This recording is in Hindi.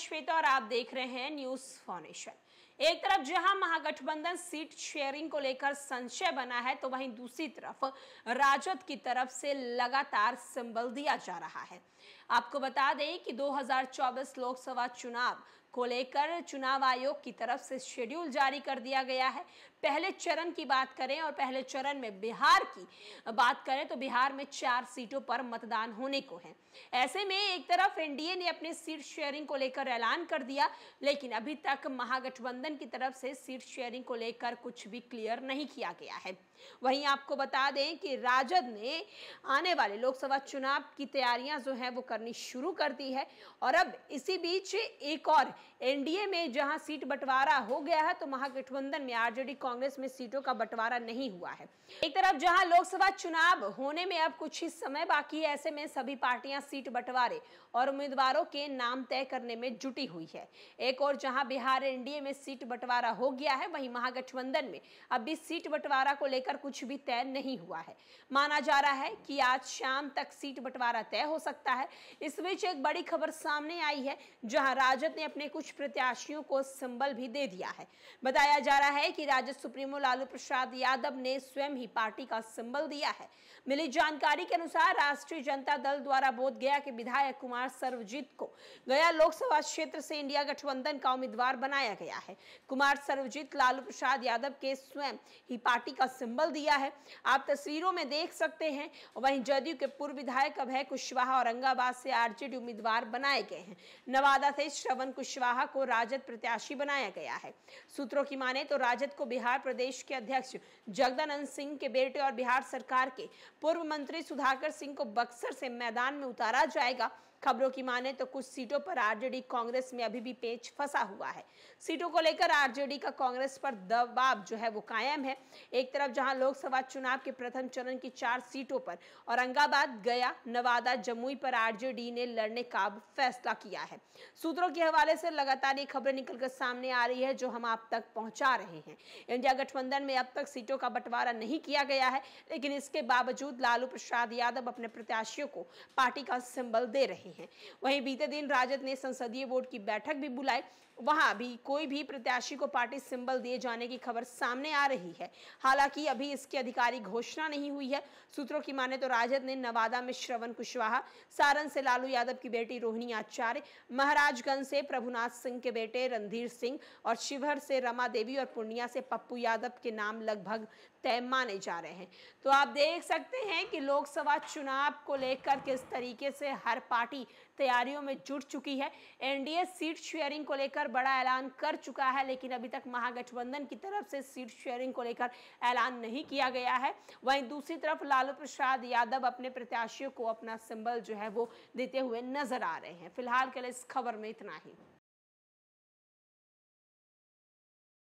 श्वेता और आप देख रहे हैं न्यूज फॉर्मेशन एक तरफ जहां महागठबंधन सीट शेयरिंग को लेकर संशय बना है तो वहीं दूसरी तरफ राजद की तरफ से लगातार सिंबल दिया जा रहा है आपको बता दें कि 2024 लोकसभा चुनाव को लेकर चुनाव आयोग की तरफ से शेड्यूल जारी कर दिया गया है पहले चरण की बात करें और पहले चरण में बिहार की बात करें तो बिहार में चार सीटों पर मतदान होने को है ऐसे में एक तरफ एनडीए ने अपने सीट शेयरिंग को लेकर ऐलान कर दिया लेकिन अभी तक महागठबंधन संगठन की तरफ से सीट शेयरिंग को लेकर कुछ भी क्लियर नहीं किया गया है वहीं आपको बता दें कि राजद ने आने वाले लोकसभा चुनाव की तैयारियां जो है वो करनी शुरू कर दी है और अब इसी बीच एक और एनडीए में जहां सीट बंटवारा हो गया है तो महागठबंधन में आरजेडी कांग्रेस में सीटों का बंटवारा नहीं हुआ है एक तरफ जहां लोकसभा चुनाव होने में अब कुछ ही समय बाकी है ऐसे में सभी पार्टियां सीट बंटवारे और उम्मीदवारों के नाम तय करने में जुटी हुई है एक और जहां बिहार एनडीए में सीट सीट बंटवारा हो गया है वहीं महागठबंधन में अभी सीट बंटवारा को लेकर कुछ भी तय नहीं हुआ है माना जा रहा है कि आज शाम तक सीट बंटवारा तय हो सकता है इस बीच एक बड़ी खबर सामने आई है जहां राजद ने अपने कुछ प्रत्याशियों को संबल भी दे दिया है बताया जा रहा है कि राजद सुप्रीमो लालू प्रसाद यादव ने स्वयं ही पार्टी का सिंबल दिया है मिली जानकारी के अनुसार राष्ट्रीय जनता दल द्वारा बोध गया के विधायक कुमार सर्वजीत को गया लोकसभा क्षेत्र से इंडिया गठबंधन का उम्मीदवार बनाया गया है कुमार सर्वजीत लालू प्रसाद यादव के स्वयं ही पार्टी का सिंबल दिया है आप तस्वीरों में देख सकते हैं वहीं जदयू के पूर्व विधायक अभय कुशवाहा औरंगाबाद से आरजेडी उम्मीदवार बनाए गए हैं नवादा से श्रवण कुशवाहा को राजद प्रत्याशी बनाया गया है सूत्रों की माने तो राजद को बिहार प्रदेश के अध्यक्ष जगदानंद सिंह के बेटे और बिहार सरकार के पूर्व मंत्री सुधाकर सिंह को बक्सर से मैदान में उतारा जाएगा खबरों की माने तो कुछ सीटों पर आरजेडी कांग्रेस में अभी भी पेच फंसा हुआ है सीटों को लेकर आरजेडी का कांग्रेस पर दबाव जो है वो कायम है एक तरफ जहां लोकसभा चुनाव के प्रथम चरण की चार सीटों पर औरंगाबाद गया नवादा जमुई पर आरजेडी ने लड़ने का फैसला किया है सूत्रों के हवाले से लगातार ये खबरें निकलकर सामने आ रही है जो हम आप तक पहुंचा रहे हैं इंडिया गठबंधन में अब तक सीटों का बंटवारा नहीं किया गया है लेकिन इसके बावजूद लालू प्रसाद यादव अपने प्रत्याशियों को पार्टी का सिंबल दे रहे हैं रहे हैं वहीं बीते दिन राजद ने संसदीय बोर्ड की बैठक भी बुलाई वहां भी कोई भी प्रत्याशी को पार्टी सिंबल दिए जाने की खबर सामने आ रही है हालांकि अभी इसकी आधिकारिक घोषणा नहीं हुई है सूत्रों की माने तो राजद ने नवादा में श्रवण कुशवाहा सारण से लालू यादव की बेटी रोहिणी आचार्य महाराजगंज से प्रभुनाथ सिंह के बेटे रणधीर सिंह और शिवहर से रमा देवी और पूर्णिया से पप्पू यादव के नाम लगभग तय माने जा रहे हैं तो आप देख सकते हैं कि लोकसभा चुनाव को लेकर किस तरीके से हर पार्टी तैयारियों में जुट चुकी है एनडीए सीट शेयरिंग को लेकर बड़ा ऐलान कर चुका है लेकिन अभी तक महागठबंधन की तरफ से सीट शेयरिंग को लेकर ऐलान नहीं किया गया है वहीं दूसरी तरफ लालू प्रसाद यादव अपने प्रत्याशियों को अपना सिंबल जो है वो देते हुए नजर आ रहे हैं फिलहाल के लिए इस खबर में इतना ही